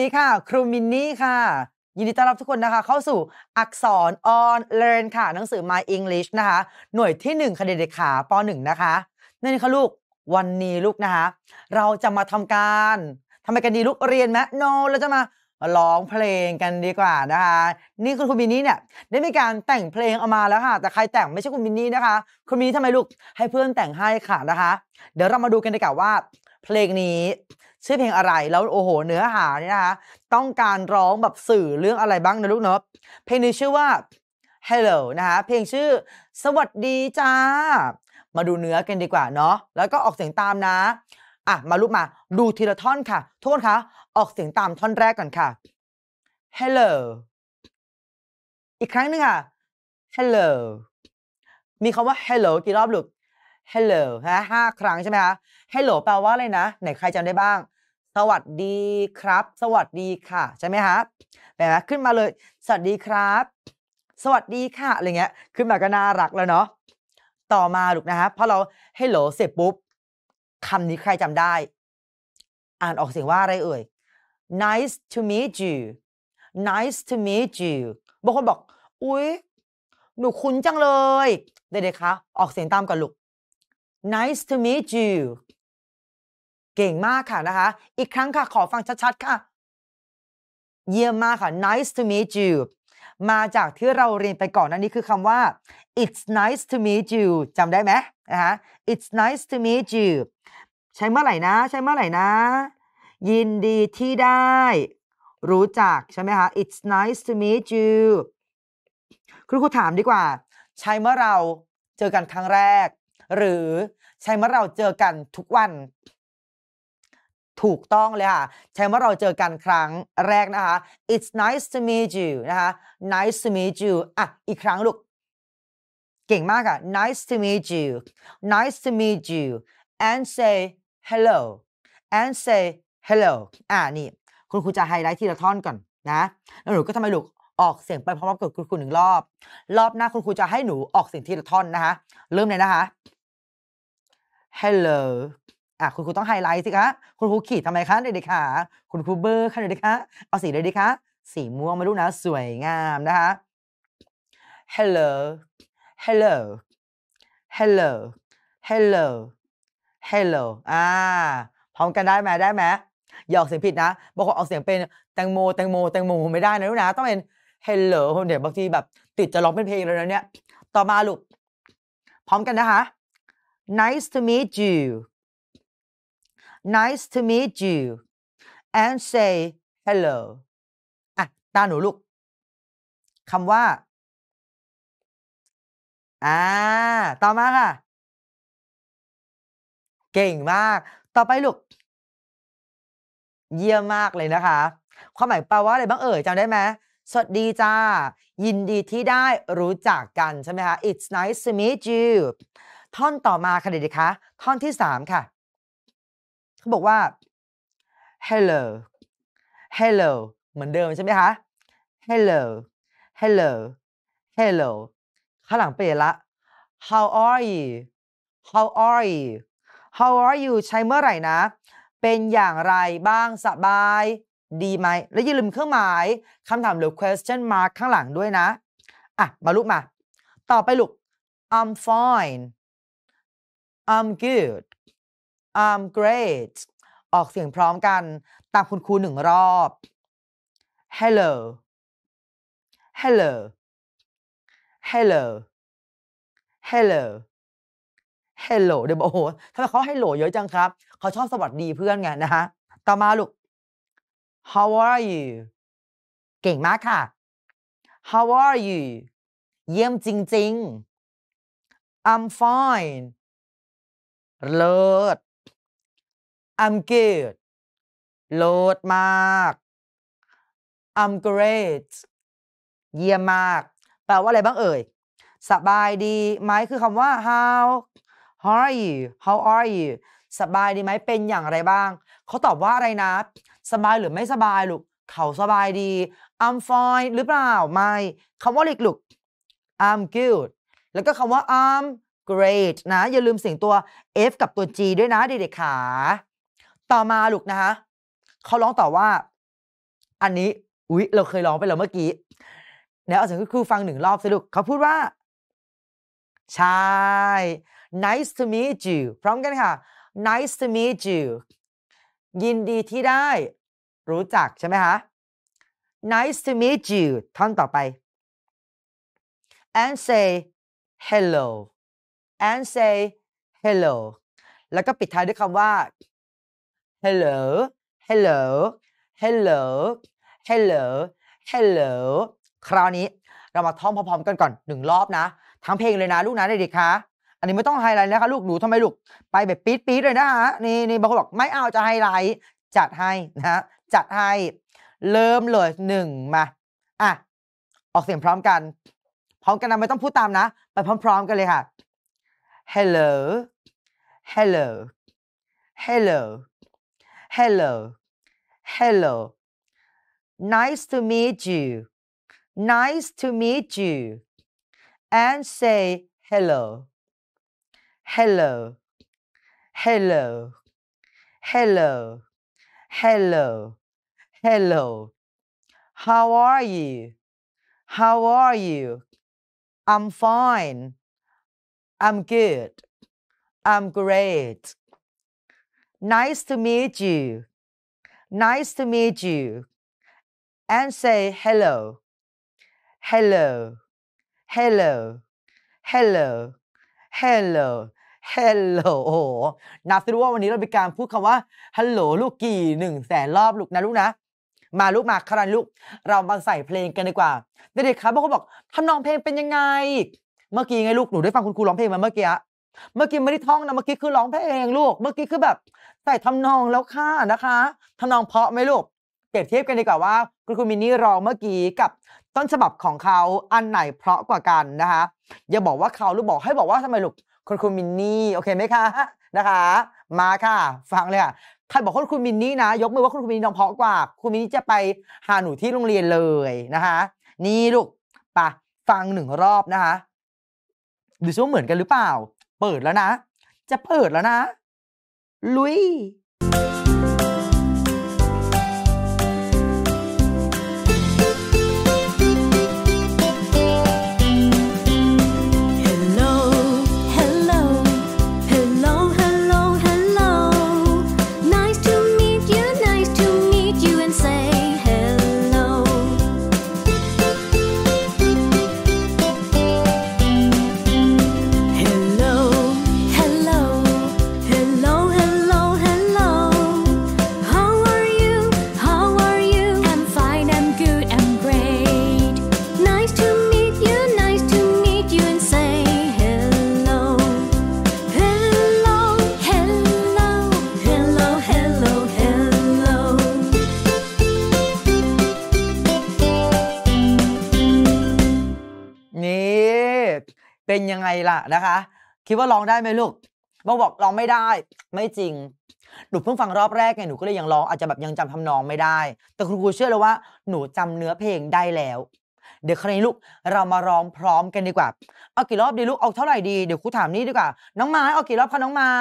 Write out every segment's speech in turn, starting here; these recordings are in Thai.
ดีค่ะครูมินนี่ค่ะ ยินดีต้อนรับทุกคนนะคะ เข้าสู่อักษร on learn ค่ะ หนังสือ My English นะคะหน่วยที่ 1คดีเด็กขาป .1 นนะคะนั่นค่ะลูกวันนี้ลูกนะคะ เราจะมาทำการทำไมกันดีลูกเรียนไหมโน เราจะมาร้องเพลงกันดีกว่านะคะนี่คุณคุณมินนี่เนี่ยได้มีการแต่งเพลงออกมาแล้วค่ะแต่ใครแต่งไม่ใช่คุณมินนี่นะคะคุณมินนี่ทำไมลูกให้เพื่อนแต่งให้ค่ะนะคะ เดี๋ยวเรามาดูกันดีกว่าว่า เพลงนี้ชื่อเพลงอะไร แล้วโอ้โหเนื้อหาเนี่ยนะคะต้องการร้องแบบสื่อเรื่องอะไรบ้างนะลูกเนาะเพลงนี้ชื่อว่า Hello นะคะเพลงชื่อสวัสดีจ้ามาดูเนื้อกันดีกว่าเนาะแล้วก็ออกเสียงตามนะอ่ะมาลูกมา ดูทีละท่อนค่ะทุกคนคะออกเสียงตามท่อนแรกก่อนค่ะ Hello อีกครั้งหนึ่งค่ะ Hello มีคำว่า Hello กี่รอบลูก Hello ฮะห้าครั้งใช่ไหมคะ Hello แปลว่าอะไรนะไหนใครจำได้บ้างสวัสดีครับ สวัสดีค่ะใช่ไหมฮะแบบนี้ขึ้นมาเลยสวัสดีครับ สวัสดีค่ะอะไรเงี้ยขึ้นมาก็น่ารักแล้วเนาะต่อมาลูกนะฮะพอเราให้โหลเสร็จปุ๊บคำนี้ใครจำได้ อ่านออกเสียงว่าอะไรเอ่ย nice to meet you nice to meet you บางคนบอกอุ๊ยหนูคุ้นจังเลยเด็กๆคะออกเสียงตามกันลูก nice to meet you เก่งมากค่ะนะคะ อีกครั้งค่ะขอฟังชัดๆค่ะเยี่ยมมากค่ะ nice to meet you มาจากที่เราเรียนไปก่อนนั่นนี่คือคำว่า it's nice to meet you จำได้ไหมนะคะ it's nice to meet you ใช้เมื่อไหร่นะใช้เมื่อไหร่นะ ยินดีที่ได้ รู้จักใช่ไหมคะ it's nice to meet you ครูครูถามดีกว่า ใช้เมื่อเราเจอกันครั้งแรก หรือใช้เมื่อเราเจอกันทุกวันถูกต้องเลยค่ะใช้ว่าเราเจอกันครั้งแรกนะคะ it's nice to meet you นะคะ nice to meet you อ่ะอีกครั้งลูก เก่งมากอะ nice to meet you nice to meet you and say hello and say hello อ่ะนี่ คุณครูจะไฮไลท์ทีละท่อนก่อนนะแล้วหนูก็ทำไมลูกออกเสียงไปพร้อมกับคุณครูหนึ่งรอบรอบหน้า คุณครูจะให้หนูออกเสียงทีละท่อนนะคะ เริ่มเลยนะคะ hello อ่ะคุณครูต้องไฮไลท์สิคะคุณครูขีดทำไมคะเด็กๆคะคุณครูเบอร์คะเด็กๆคะเอาสีเดยดๆคะสีม่วงมารู้นะสวยงามนะคะ hello hello hello hello hello อ่าพร้อมกันได้ไหมได้ไหมหยอกเสียงผิดนะบางคนออกเสียงเป็นแตงโมแตงโม แตงโมไม่ได้นะลูกนะต้องเป็น hello เดี๋ยวบางทีแบบติดจะร้องเป็นเพลงเลยนะเนี่ยต่อมาลูกพร้อมกันนะคะ nice to meet you nice to meet you and say hello อ่ะตาหนูลูกคำว่า อ่า ต่อมาค่ะ เก่งมาก ต่อไปลูก เยี่ยมมากเลยนะคะ ความหมายแปลว่าอะไรบ้างเอ่ยจำได้ไหมสวัสดีจ้า ยินดีที่ได้รู้จักกันใช่ไหมคะ It's nice to meet you ท่อนต่อมาค่ะเด็กๆคะ ท่อนที่3ค่ะบอกว่า hello hello เหมือนเดิมใช่ไหมคะ hello hello hello ข้างหลังเปลี่ยนละ how are you how are you how are you ใช้เมื่อไหร่นะ เป็นอย่างไรบ้างสบาย ดีไหม แลวอย่าลืมเครื่องหมายคำถามหรือ question mark ข้างหลังด้วยนะอ่ะมาลุกมาต่อไปลุก I'm fine I'm good I'm great ออกเสียงพร้อมกันตามคุณครูหนึ่งรอบ hello hello hello hello hello เดี๋ยวบอกโอ้หทำไมเขาให้โหลเยอะจังครับ เขาชอบสวัสดีเพื่อนไงนะฮะ ต่อมาลูก how are you เก่งมากค่ะ how are you เยี่ยมจริงๆ I'm fine เลิศ I'm good โลดมาก I'm great เยี่ยมมาก แปลว่าอะไรบ้างเอ่ย สบายดีไหม คือคำว่า how how are you how are you สบายดีไหม เป็นอย่างไรบ้าง เขาตอบว่าอะไรนะ สบายหรือไม่สบายลูกเขาสบายดี I'm fine หรือเปล่า ไม่ คำว่าลีกลูก I'm good แล้วก็คำว่า I'm great นะ อย่าลืมเสียงตัว F กับตัว G ด้วยนะเด็กๆ ขาต่อมาลูกนะคะเขาร้องต่อว่าอันนี้อุ๊ยเราเคยร้องไปแล้วเมื่อกี้แล้วเอาเสียงก็ครูฟังหนึ่งรอบสิลูกเขาพูดว่าใช่ nice to meet you พร้อมกันค่ะ nice to meet you ยินดีที่ได้ รู้จักใช่ไหมคะ nice to meet you ท่อนต่อไป and say hello and say hello แล้วก็ปิดท้ายด้วยคำว่า hello hello hello hello hello คราวนี้ เรามาท่องพร้อมๆกันก่อนหนึ่งรอบนะทั้งเพลงเลยนะ ลูกนะเด็กๆคะ อันนี้ไม่ต้องไฮไลท์นะคะ ลูกหนูทำไมลูกไปแบบปี๊ดปี๊ดเลยนะฮะนี่นี่บางคนบอกไม่เอาจะไฮไลท์จัดให้นะจัดให้ เริ่มเลยหนึ่งมาอ่ะออกเสียงพร้อมกัน พร้อมกันนะไม่ต้องพูดตามนะไปพร้อม ๆกันเลยค่ะ hello hello hello hello, hello. Nice to meet you, nice to meet you. And say hello, hello, hello, hello, hello, hello. How are you? How are you? I'm fine. I'm good. I'm great. nice to meet you nice to meet you and say hello hello hello hello hello hello นับสิว่าวันนี้เราไปการพูดคำว่า hello ลูกกี่หนึ่งแสนรอบลูกนะลูกนะ มาลูกมาครันลูกเรามาใส่เพลงกันดีกว่า เด็กๆครับบางคนบอกทำนองเพลงเป็นยังไง เมื่อกี้ไงลูกหนูได้ฟังคุณครูร้องเพลงมาเมื่อกี้อะเมื่อกี้ไม่ได้ท่องนะเมื่อกี้คือร้องเพลงลูกเมื่อกี้คือแบบใส่ทำนองแล้วค่ะนะคะ ทำนองเพาะไหมลูกเปรียบเทียบกันดีกว่าว่าคุณคุณมินนี่ร้องเมื่อกี้กับต้นฉบับของเขาอันไหนเพาะกว่ากันนะคะ อย่าบอกว่าเขาหรือบอกให้บอกว่าทำไมลูกคุณคุณมินนี่โอเคไหมคะนะคะ มาค่ะฟังเลยค่ะใครบอกคุณคุณมินนี่นะยกมือว่าคุณคุณมินนี่ร้องเพาะกว่าคุณมินนี่จะไปหาหนูที่โรงเรียนเลยนะคะ นี่ลูกปะฟังหนึ่งรอบนะคะดูซิว่าเหมือนกันหรือเปล่าเปิดแล้วนะ จะเปิดแล้วนะ ลุยล่ะนะคะ คิดว่าร้องได้ไหมลูกบากบอกร้องไม่ได้ ไม่จริงหนูเพิ่งฟังรอบแรกไงหนูก็เลยยังร้องอาจจะแบบยังจำทำนองไม่ได้ แต่คครูเชื่อเลยว่า หนูจำเนื้อเพลงได้แล้ว เดี๋ยวครั้นี้ลูกเรามาร้องพร้อมกันดีกว่าเอากี่รอบดีลูกเอาเท่าไหร่ดีเดี๋ยวครูถามนี่ดีกว่าน้องไม้เอากี่รอบคะน้องไม้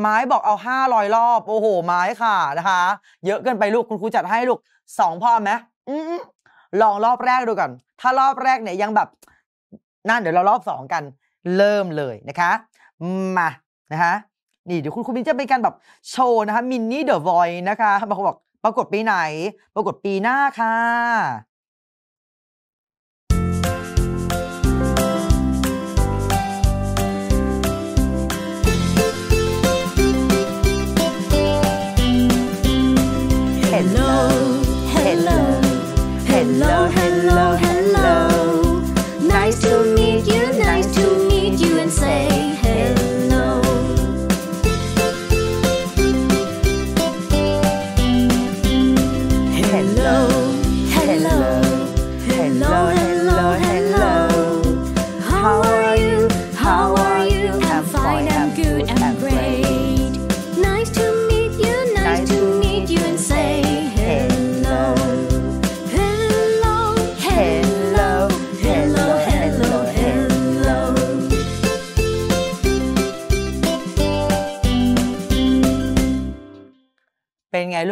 ไม้บอกเอาห้าร้อยรอบโอ้โหไม้ค่ะนะคะ เยอะเกินไปลูกคุณครูจัดให้ลูกสองพอไหมอืมลองรอบแรกดูก่อนถ้ารอบแรกเนี่ยยังแบบนั่นเดี๋ยวเรารอบสองกันเริ่มเลยนะคะ มานะคะ นี่เดี๋ยวคุณคุณมินจะเป็นการแบบ โชว์นะคะมินนี่เดอะวอยนะคะบางคนบอกปรากฏปีไหนปรากฏปีหน้าค่ะเห็นลเห็นลเห็นลเห็นล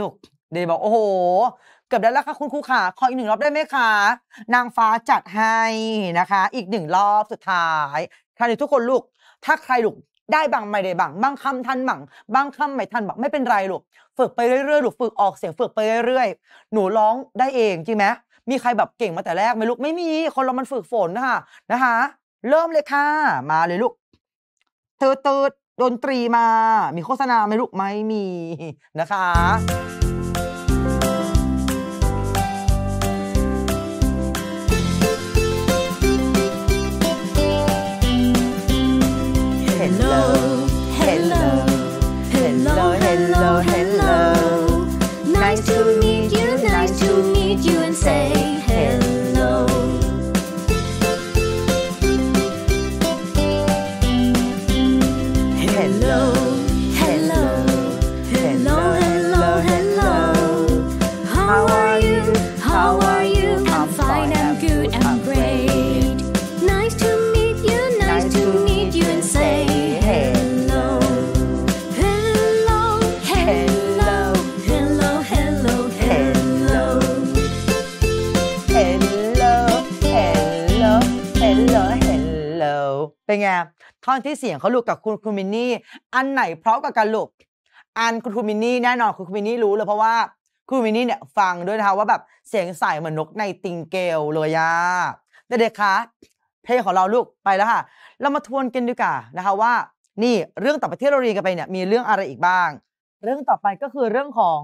ลูกเดย์บอกโอ้โหเกือบได้แล้วค่ะคุณครูขาขออีกหนึ่งรอบได้ไหมคะนางฟ้าจัดให้นะคะ อีกหนึ่งรอบสุดท้ายครานทุกคนลูก ถ้าใครลูกได้บางไม่ได้บางบางคำทันบังบางคำไม่ทันบังไม่เป็นไรลูกฝึกไปเรื่อยๆลูกฝึกออกเสียงฝึกไปเรื่อยๆ หนูร้องได้เองจริงไหมมีใครแบบเก่งมาแต่แรกไหมลูกไม่มีคนเรามันฝึกฝนนะคะนะคะเริ่มเลยค่ะมาเลยลูกตืดตืดดนตรีมา มีโฆษณาไหมลูกไหมมี นะคะเป็นไงท่อนที่เสียงเขาลูกกับคุณครูมินนี่อันไหนเพราะกับกันลูกอันคุณครูมินนี่แน่นอนคุณครูมินนี่รู้เลยเพราะว่าคุณมินนี่เนี่ยฟังด้วยนะคะว่าแบบเสียงใสเหมือนนกในติงเกลเลยอะเด็กๆคะเพลงของเราลูกไปแล้วค่ะเรามาทวนกันดีกว่านะคะว่า นี่เรื่องต่อไปที่เราเรียนกันไปเนี่ยมีเรื่องอะไรอีกบ้าง เรื่องต่อไปก็คือเรื่องของ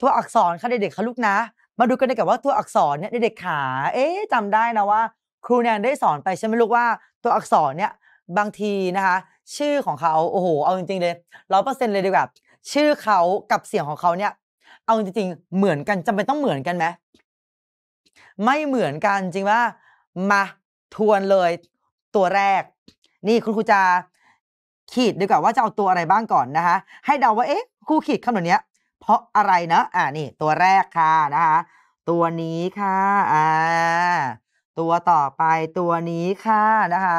ตัวอักษรค่ะเด็กๆค่ะลูกนะ มาดูกันดีกว่าว่าตัวอักษรเนี่ยเด็กๆขาเอ๊ะจำได้นะว่า ครูแนนได้สอนไปใช่ไหมลูกว่าตัวอักษรเนี่ยบางทีนะคะ ชื่อของเขา โอ้โหเอาจริงๆ เลยร้อยเปอร์เซ็นต์เลยดีกว่า ชื่อเขากับเสียงของเขาเนี่ย เอาจริง ๆ เหมือนกันจำเป็นต้องเหมือนกันไหมไม่เหมือนกันจริงว่ามาทวนเลย ตัวแรก นี่คุณครูจะ ขีดดีกว่าว่าจะเอาตัวอะไรบ้างก่อนนะคะ ให้เดาว่าเอ๊ะครูขีดคำเหล่านี้เพราะอะไรนะอ่านี่ตัวแรกค่ะนะคะ ตัวนี้ค่ะอ่าตัวต่อไปตัวนี้ค่ะนะคะ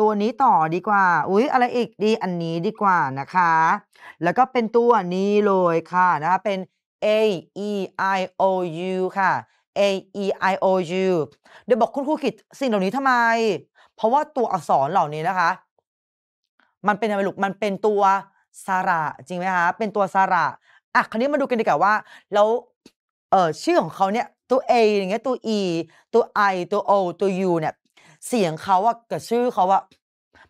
ตัวนี้ต่อดีกว่า อุ๊ยอะไรอีกดีอันนี้ดีกว่านะคะ แล้วก็เป็นตัวนี้เลยค่ะนะคะเป็น A E I O U ค่ะ A E I O U เดี๋ยวบอกคุณครูขิดสิ่งเหล่านี้ทำไม เพราะว่าตัวอักษรเหล่านี้นะคะ มันเป็นอะไรลูกมันเป็นตัวสระ จริงไหมคะ เป็นตัวสระ อ่ะคราวนี้มาดูกันดีกว่าว่าแล้วเออชื่อของเขาเนี่ยตัว A อย่างเงี้ยตัว E ตัว I ตัว O ตัว U เนี่ยเสียงเขาอะกับชื่อเขาอะ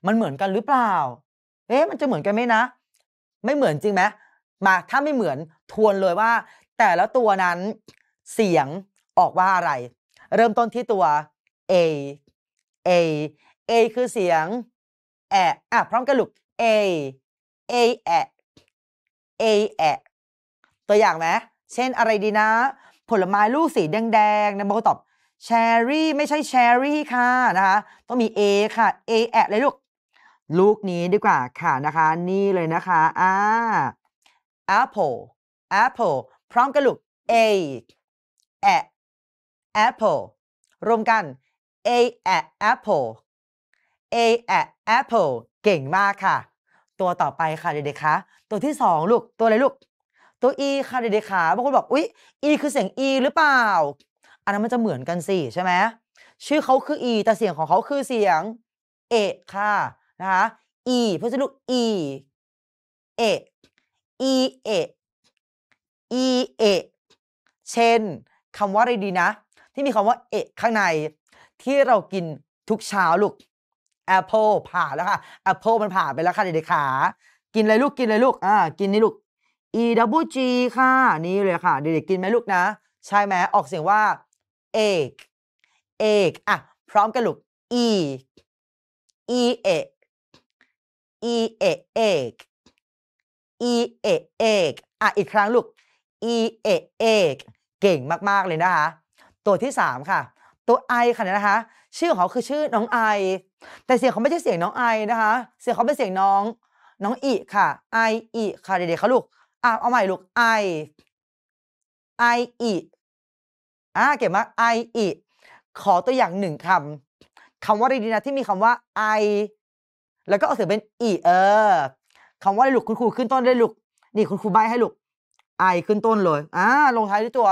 มันเหมือนกันหรือเปล่า เอ๊ะมันจะเหมือนกันไหมนะ ไม่เหมือนจริงไหมมาถ้าไม่เหมือนทวนเลยว่า แต่และตัวนั้นเสียงออกว่าอะไร เริ่มต้นที่ตัว A A A คือเสียงแอะอะพร้อมกันลูก A A แอะ A แอะตัวอย่างไหมเช่นอะไรดีนะ ผลไม้ลูกสีแดงๆนะบางคนตอบแชรี่ไม่ใช่แชรี่ค่ะนะคะต้องมี A ค่ะ A แอะเลยลูก ลูกนี้ดีกว่า ค่ะนะคะนี่เลยนะคะอ่า apple apple พร้อมกันลูก A แอะ apple รวมกัน A แอะ apple A แอะ apple เก่งมากค่ะ ตัวต่อไปค่ะเด็กๆคะตัวที่สองลูกตัวอะไรลูก ตัว E ค่ะเด็กๆคะบางคนบอก อุ๊ย E คือเสียง E หรือเปล่าอันนั้นมันจะเหมือนกันสิใช่ไหมชื่อเขาคืออีแต่เสียงของเขาคือเสียงเอะค่ะนะคะอเพราะฉะนั้อีเอะอีเอะอีเอะเช่นคำว่าอะไรดีนะที่มีคำว่าเอะข้างใน ที่เรากินทุกเช้าลูก แอปเปิลผ่าแล้วค่ะแอปเปิลมันผ่าไปแล้วค่ะเด็กๆขากินเลยลูก กินเลยลูกอ่ากินนี่ลูก E W G ค่ะนี่เลยค่ะ เด็กๆกินไหมลูกนะ ใช่ไหมออกเสียงว่าเอก เอก อ่ะพร้อมกันลูก อีอีเอกอี เอกเอีเเอออกก่ะอีกครั้งลูก อี เอกเอก เก่งมากๆเลยนะคะตัวที่สามค่ะตัวไอค่ะนะคะชื่อของเขาคือชื่อน้องไอแต่เสียงเขาไม่ใช่เสียงน้องไอนะคะเสียงเขาเป็นเสียงน้องน้องอีค่ะไออีค่ะเด็กๆเขาลูกอ่ะเอาใหม่ลูกไไออีอ่าเก่งมากไออิขอตัวอย่างหนึ่งคำคำว่าดีๆนะที่มีคำว่าไอแล้วก็ออกเสียงเป็นอีเออคำว่าลูกคุณครูขึ้นต้นได้ลูก นี่คุณครูใบให้ลูกไอขึ้นต้นเลยอ่าลงท้ายด้วยตัว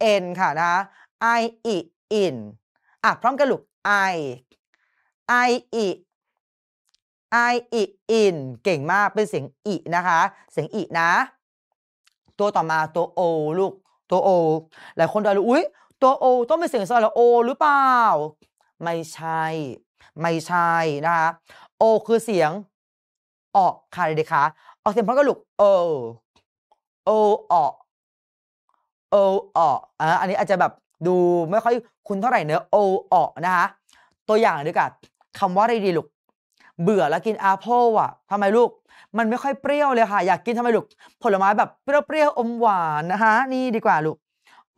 เอ็นค่ะนะไออีอินอ่ะพร้อมกันลูกไอไออีไออีอินเก่งมากเป็นเสียงอีนะคะเสียงอีนะตัวต่อมาตัวโอลูกตัวโอหลายคนดารู้อุ้ยตัวโอต้องเป็นเสียงสระโอ หรือเปล่า ไม่ใช่ ไม่ใช่นะคะโอ คือเสียง ออกค่ะเด็กๆคะออกเสียงพร้อมกันลูกโอโอออกโอออกอ่อันนี้อาจจะแบบดูไม่ค่อยคุ้นเท่าไหร่เนอะโอออกนะคะตัวอย่างดีกว่าคำว่าอะไรดีลูกเบื่อแล้วกินแอปเปิลอ่ะทำไมลูก มันไม่ค่อยเปรี้ยวเลยค่ะ อยากกินทำไมลูกผลไม้แบบเปรี้ยวๆอมหวานนะคะนี่ดีกว่าลูก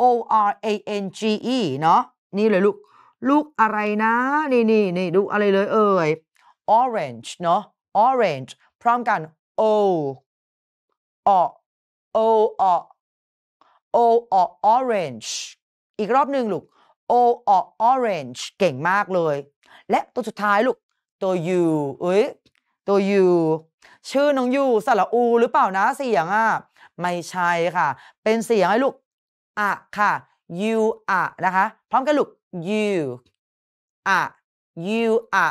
O R A N G E เนาะนี่เลยลูก ลูกอะไรนะนี่นี่นี่ดูอะไรเลยเอ่ย orange เนาะ orange พร้อมกัน O O O O O O orange อีกรอบหนึ่งลูก O O orange เก่งมากเลย และตัวสุดท้ายลูก ตัว U เอ้ยตัว U ชื่อน้องยูสระอูหรือเปล่านะเสียงอ่ะไม่ใช่ค่ะ เป็นเสียงให้ลูกอะค่ะ you อะนะคะพร้อมกันลูก you อะ you อะ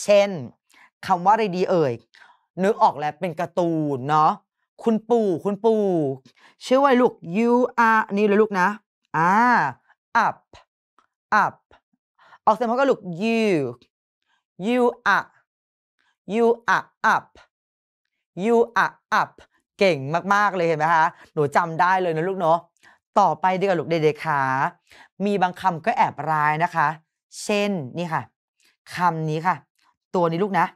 เช่นคำว่าอะไรดีเอ่ยนึกออกแล้วเป็นการ์ตูนเนาะคุณปู่คุณปู่ชื่อว่าลูก you are นี่เลยลูกนะอ่า up up ออกเสียงพร้อมกันลูก you you are you are up you are up เก่งมาก ๆ เลย เห็นไหมคะหนูจำได้เลยนะลูกเนาะต่อไปดีกว่าลูกเด็กๆขามีบางคำก็แอบร้ายนะคะ เช่นนี่ค่ะคำนี้ค่ะ ตัวนี้ลูกนะ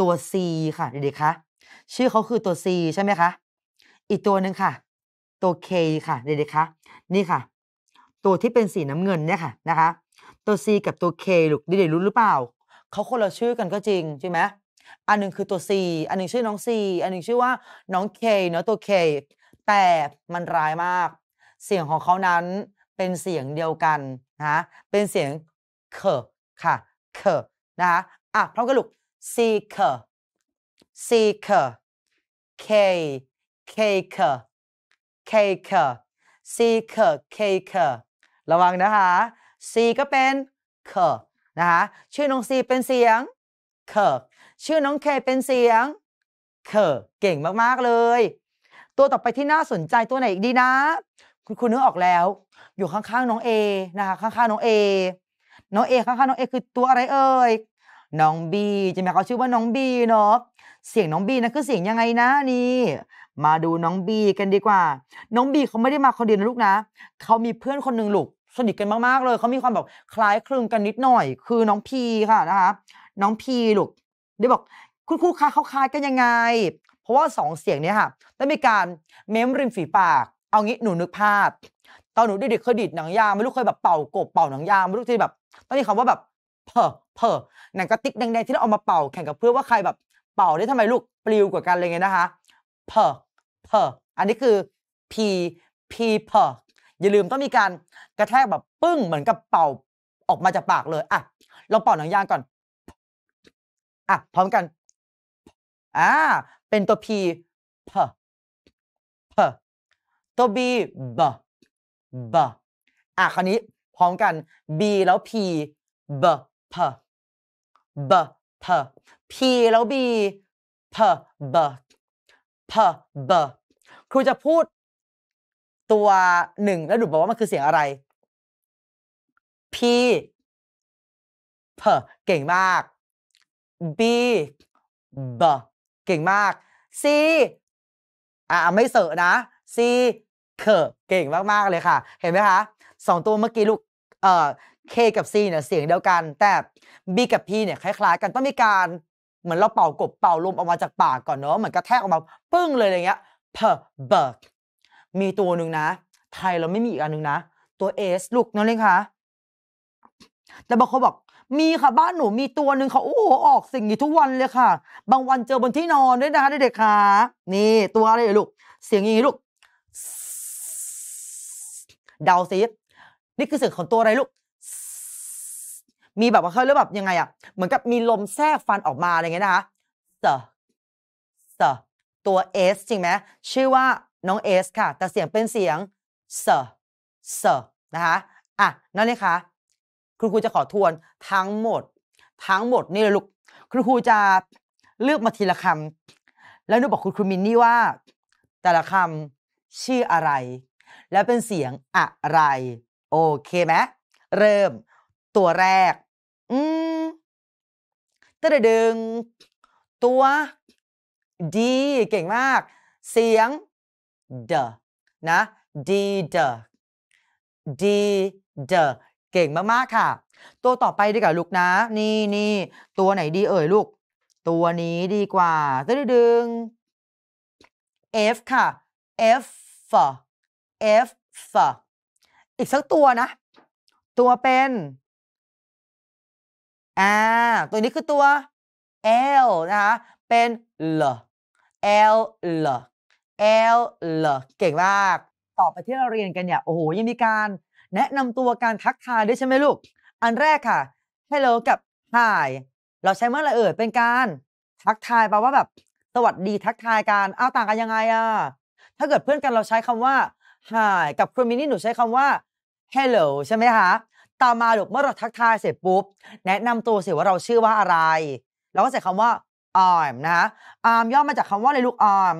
ตัว C ค่ะเด็กๆคะชื่อเขาคือตัว C ใช่ไหมคะ อีกตัวหนึ่งค่ะ ตัว K ค่ะเด็กๆคะนี่ค่ะ ตัวที่เป็นสีน้ำเงินเนี่ยค่ะนะคะตัว C กับตัว K ลูกเด็กๆรู้หรือเปล่า เขาคนละชื่อกันก็จริงใช่ไหมอันนึงคือตัว C อันนึงชื่อน้อง C อันนึงชื่อว่าน้อง K เนาะตัว K แต่มันร้ายมากเสียงของเขานั้นเป็นเสียงเดียวกันนะเป็นเสียงเคค่ะเคนะคะอ่ะ พร้อมกันลูกซีเคซีเคเคเคคเคีเคคเคระวังนะคะซีก็เป็นเคนะคะ ชื่อน้องซีเป็นเสียงเคชื่อน้องเคเป็นเสียงเคเก่งมากๆเลย ตัวต่อไปที่น่าสนใจตัวไหนอีกดีนะคุณคุณนึกออกแล้ว อยู่ข้างๆน้องเอนะคะข้างๆน้องเอน้องเอข้างๆน้องเอคือตัวอะไรเอ่ยน้องบีจะหมายเขาชื่อว่าน้องบีเนาะเสียงน้องบีนะคือเสียงยังไงนะนี่มาดูน้องบีกันดีกว่า น้องบีเขาไม่ได้มาคนเดียวนะลูกนะเขามีเพื่อนคนหนึ่งลูกสนิทกันมากๆเลยเขามีความแบบคล้ายคลึงกันนิดหน่อย คือน้องพีค่ะนะคะน้องพีลูกได้บอกคุณครูคะเขาคล้ายกันยังไง เพราะว่าสองเสียงเนี้ยค่ะได้มีการเม้มริมฝีปากเอางี้หนูนึกภาพตอนหนูเด็กเคยดิดหนังยางไม่รู้เคยแบบเป่ากบเป่าหนังยางไม่รู้ที่แบบ ตอนนี้คำว่าแบบเพอเพอหนังกระติกแดงๆ ที่เราเอามาเป่าแข่งกับเพื่อว่าใครแบบ เป่าได้ทำไมลูกปลิวกว่ากันอะไรเงี้ยนะคะเพอเพออันนี้คือ P P เพออย่าลืมต้องมีการกระแทกแบบปึ้งเหมือนกับเป่าออกมาจากปากเลย อ่ะ เราเป่าหนังยางก่อนอ่ะพร้อมกันอ่าเป็นตัว P เพอตัว b บบอ่ะคราวนี้ พร้อมกัน b แล้ว p บ p พพ p แล้ว b พ b p บครูจะพูดตัวหนึ่งแล้วดูบอกว่ามันคือเสียงอะไร p p เก่งมาก b b เก่งมาก c อ่ะไม่เสอะนะ c เคเก่งมากๆเลยค่ะ เห็นไหมคะสองตัวเมื่อกี้ลูก เอ่อเคกับซีเนี่ยเสียงเดียวกัน แต่บีกับพีเนี่ยคล้าย ๆ กัน ต้องมีการเหมือนเราเป่ากบเป่าลมออกมาจากปากก่อนเนาะ เหมือนกระแทกออกมาปึ้งเลยอะไรเงี้ยเพอเบิร์กมีตัวหนึ่งนะ ไทยเราไม่มีอีกอันหนึ่งนะตัวเอสลูกน้องเล็กค่ะ แต่บางคนบอกมีค่ะบ้านหนูมีตัวหนึ่งเขาโอ้โหออกสิ่งนี้ทุกวันเลยค่ะ บางวันเจอบนที่นอนด้วยนะคะเด็กๆค่ะ นี่ตัวอะไรลูกเสียงอย่างนี้ลูกเดาซิ นี่คือเสียงของตัวอะไรลูก มีแบบว่าเขาเรียกแบบยังไงอ่ะเหมือนกับมีลมแทรกฟันออกมาอะไรเงี้ยนะคะเสเสตัวเอสจริงไหมชื่อว่าน้องเอสค่ะ แต่เสียงเป็นเสียงเสเสนะคะ อ่ะนั่นเลยค่ะครูครูจะขอทวน ทั้งหมด ทั้งหมดนี่เลยลูกครูครูจะเลือกมาทีละคำแล้วหนูบอกคุณครูมินนี่ว่า แต่ละคำชื่ออะไรแล้วเป็นเสียงอะไร โอเคไหมเริ่ม ตัวแรกอืมตระดึงตัวดีเก่งมาก เสียงเดนะดีเดดีเดเก่งมาก ๆ ค่ะ ตัวต่อไปดีกว่าลูกนะ นี่นี่ตัวไหนดีเอ่ยลูก ตัวนี้ดีกว่าตระดึง F ค่ะ F F อีกสักตัวนะ ตัวเป็นอ่าตัวนี้คือตัว L นะคะเป็น L L L L L เก่งมาก ต่อไปที่เราเรียนกันเนี่ย โอ้โหยังมีการแนะนำตัวการทักทายด้วยใช่ไหมลูก อันแรกค่ะ Hello กับ Hi เราใช้เมื่อไรเอ่ยเป็นการทักทายแปลว่าแบบ สวัสดีทักทายกันเอาต่างกันยังไงอะถ้าเกิดเพื่อนกันเราใช้คำว่า hi กับคุณมินี่หนูใช้คำว่า hello ใช่ไหมคะ ตามมาหลกเมื่อเราทักทายเสร็จปุ๊บ แนะนำตัวสิว่าเราชื่อว่าอะไร เราก็ใส่คำว่า arm นะ arm ย่อมาจากคำว่าอะไรลูก arm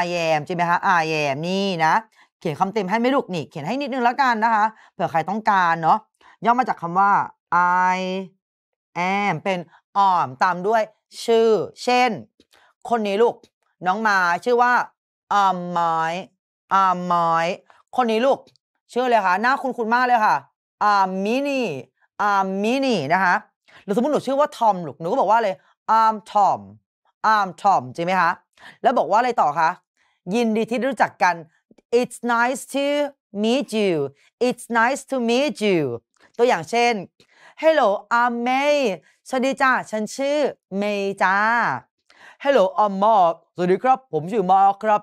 I am ใช่ไหมคะ I am นี่นะเขียนคำเต็มให้ไม่ลูกนี่ เขียนให้นิดนึงแล้วกันนะคะเผื่อใครต้องการเนาะย่อมาจากคำว่า I am เป็น arm ตามด้วยชื่อ เช่น คนนี้ลูก น้องมาชื่อว่าอมไมอามไม้คนนี้ลูกชื่อเลยค่ะ หน้าคุณคุณมากเลยค่ะอารมมินี่อารมมินี่นะคะหรือสมมติหนูชื่อว่า ทอมลูก หนูก็บอกว่าเลยอาร์มทอมอาร์มทอมจริงไหมคะ แล้วบอกว่าอะไรต่อคะ ยินดีที่รู้จักกัน it's nice to meet you it's nice to meet you ตัวอย่างเช่น hello I'm May สวัสดีจ้า ฉันชื่อ May จ้า hello I'm Mark สวัสดีครับ ผมชื่อ Mark ครับ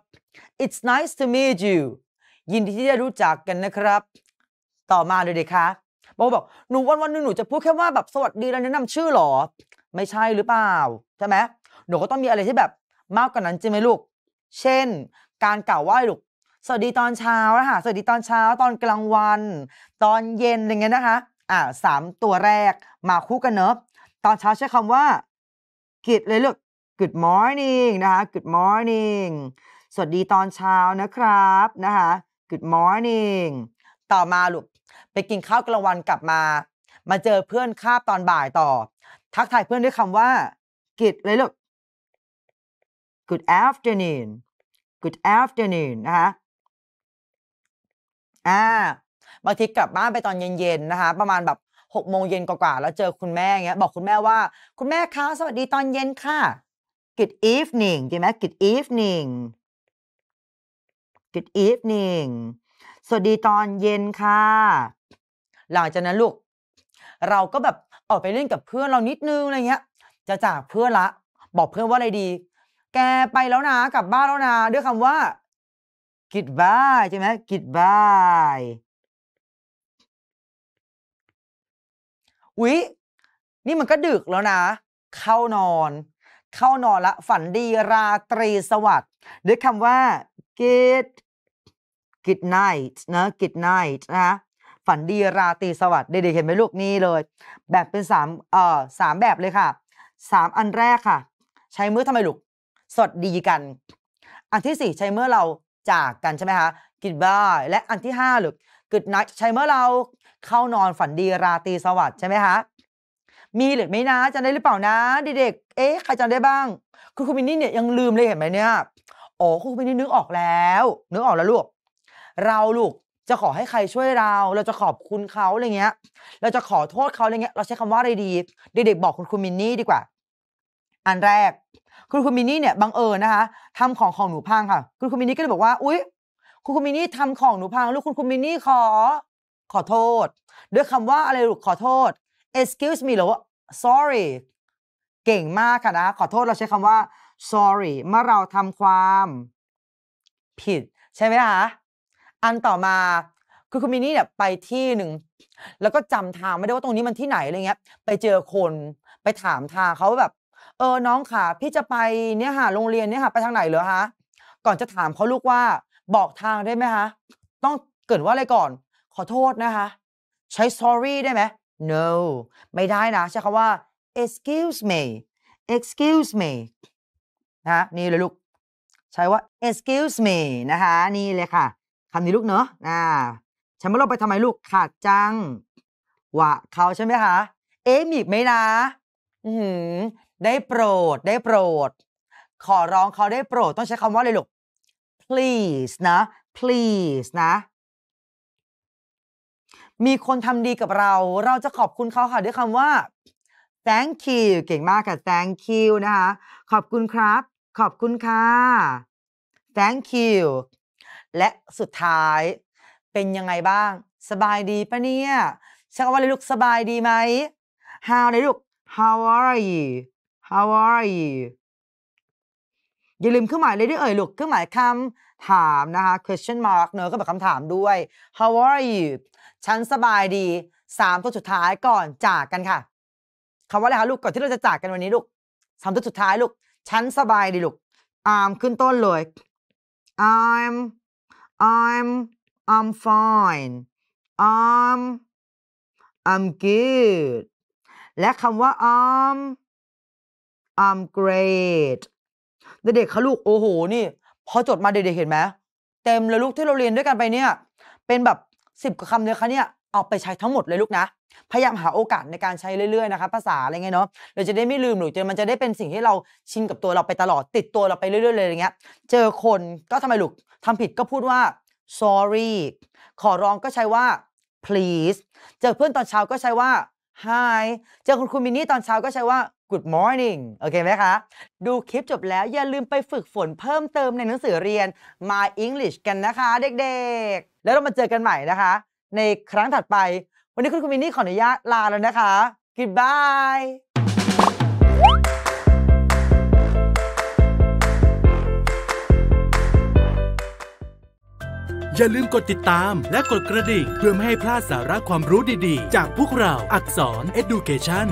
it's nice to meet you ยินดีที่ได้รู้จักกันนะครับ ต่อมาเลยเด็กคะบอกบอก หนูวันวันหนึ่งหนูจะพูดแค่ว่าแบบสวัสดีแล้วแนะนำชื่อหรอ ไม่ใช่หรือเปล่า ใช่ไหม หนูก็ต้องมีอะไรที่แบบมากกว่านั้นใช่ไหมลูก เช่น การกล่าวไหว้ลูก สวัสดีตอนเช้านะคะสวัสดีตอนเช้าตอนกลางวัน ตอนเย็นอย่างเงี้ยนะคะ อ่าสามตัวแรกมาคู่กันเนอะตอนเช้าใช้คำว่ากิดเลยลูก good morning นะคะ good morning วัสดีตอนเช้านะครับนะคะ Good morning ต่อมาลูกไปกินข้าวกลางวันกลับมา มาเจอเพื่อนคาบตอนบ่ายต่อทักทายเพื่อนด้วยคำว่ากิดเลยลูก Good afternoon Good afternoon นะคะอ่าบางทีกลับบ้านไปตอนเย็นๆนะคะประมาณแบบหกโมงเย็นกว่าๆแล้วเจอคุณแม่เงี้ยบอกคุณแม่ว่า คุณแม่คะสวัสดีตอนเย็นค่ะ Good evening ช่ไหม Good evening good evening สวัสดีตอนเย็นค่ะ หลังจากนั้นลูก เราก็แบบออกไปเล่นกับเพื่อนเรานิดนึงอะไรเงี้ย จะจากเพื่อนละ บอกเพื่อนว่าอะไรดี แกไปแล้วนะ กลับบ้านแล้วนะ ด้วยคำว่า goodbye ใช่ไหม goodbye อุ๊ย นี่มันก็ดึกแล้วนะ เข้านอน เข้านอนละ ฝันดีราตรีสวัสดิ์ด้วยคำว่า good good night นะ good night นะ ฝันดีราตรีสวัสดิ์เด็กๆเห็นไหมลูกนี้เลย แบบเป็นสามเอ่อสามแบบเลยค่ะ สามอันแรกค่ะ ใช้เมื่อทำไมลูก สวัสดีกัน อันที่สี่ใช้เมื่อเราจากกันใช่ไหมคะ goodbye และอันที่ห้าลูก good night ใช้เมื่อเราเข้านอนฝันดีราตรีสวัสดิ์ใช่ไหมคะ มีหรือไม่นะจำได้หรือเปล่านะเด็กๆเอ๊ะใครจำได้บ้าง คุณคุณมินนี่เนี่ยยังลืมเลยเห็นไหมเนี่ยโอ้คุณไม่ได้นึกออกแล้วนึกออกแล้วลูกเราลูกจะขอให้ใครช่วยเรา เราจะขอบคุณเขาอะไรเงี้ยเราจะขอโทษเขาอะไรเงี้ยเราใช้คำว่าอะไรดี เด็กๆบอกคุณคุูมินนี่ดีกว่า อันแรกคุณคุูมินนี่เนี่ยบังเอิญนะคะทำของของหนูพังค่ะ คุณคุูมินนี่ก็เลยบอกว่าอุ๊ยคุณคุูมินนี่ทำของหนูพังลูกคุณคุูมินนี่ขอ ขอโทษด้วยคำว่าอะไรลูกขอโทษ excuse me หรือว่า sorry เก่งมากค่ะนะขอโทษเราใช้คำว่า sorry เมื่อเราทำความ ผิด ใช่ไหมคะ อันต่อมาคือคุณมินี่เนี่ยไปที่หนึ่ง แล้วก็จำทางไม่ได้ว่าตรงนี้มันที่ไหนอะไรเงี้ย ไปเจอคนไปถามทางเขาแบบ เออ น้องค่ะ พี่จะไปเนี่ยค่ะโรงเรียนเนี่ยค่ะ ไปทางไหนเหรอคะ ก่อนจะถามเขาลูกว่าบอกทางได้ไหมคะ ต้องเกิดว่าอะไรก่อน ขอโทษนะคะ ใช้ sorry ได้ไหม no ไม่ได้นะใช้คำว่า excuse me excuse me นะนี่เลยลูกใช้ว่า excuse me นะคะ นี่เลยค่ะ คำนี้ลูกเนาะอ่า ฉันมาลงไปทำไมลูกขาดจังวะ เขาใช่ไหมคะ เอ๊มีอีกไหมนะ อืมได้โปรดได้โปรด ขอร้องเขาได้โปรด ต้องใช้คำว่าอะไรลูก please นะ please นะ มีคนทำดีกับเรา เราจะขอบคุณเขาค่ะด้วยคำว่า thank you เก่งมากค่ะ thank you นะคะขอบคุณครับ ขอบคุณค่ะ thank you และสุดท้าย เป็นยังไงบ้าง สบายดีปะเนี่ยชคำว่าะลรลูกสบายดีไหม how เลยลูก how are you how are you อย่าลืมเครื่องหมายเลยด้วยเอ่ยลูกเครื่องหมายคำถามนะคะ question mark เนอะก็แบบคำถามด้วย how are you ฉันสบายดี สามตัวสุดท้ายก่อน จากกันค่ะคำว่าอะไรคะลูกก่อนที่เราจะจากกันวันนี้ลูกสามตัวสุดท้ายลูกฉันสบายดีลูก I'm ขึ้นต้นเลย I'm I'm I'm fine I'm I'm good และคำว่า I'm I'm great เด็กๆคะลูก โอ้โห นี่พอจดมาเด็กๆ เห็นไหมเต็มเลยลูกที่เราเรียนด้วยกันไปเนี่ยเป็นแบบสิบคำเลยคะเนี่ยเอาไปใช้ทั้งหมดเลยลูกนะ พยายามหาโอกาสในการใช้เรื่อย ๆ นะคะภาษาอะไรเงี้ยเนาะเราจะได้ไม่ลืมหรือเจะมันจะได้เป็นสิ่งที่เราชินกับตัวเราไปตลอดติดตัวเราไปเรื่อย ๆ เลยอย่างเงี้ยเจอคนก็ทำไมลูกทำผิดก็พูดว่า sorry ขอร้องก็ใช้ว่า please เจอเพื่อนตอนเช้าก็ใช้ว่า hi เจอคุณครูมินนี่ตอนเช้าก็ใช้ว่า good morning โอเคไหมคะดูคลิปจบแล้วอย่าลืมไปฝึกฝน เพิ่มเติมในหนังสือเรียน My English กันนะคะ เด็กๆ แล้วเรามาเจอกันใหม่นะคะในครั้งถัดไป วันนี้คุณคุณมินนี่ขออนุญาตลาแล้วนะคะ goodbye อย่าลืมกดติดตามและกดกระดิ่งเพื่อไม่ให้พลาดสาระความรู้ดีๆ จากพวกเราอักษร Education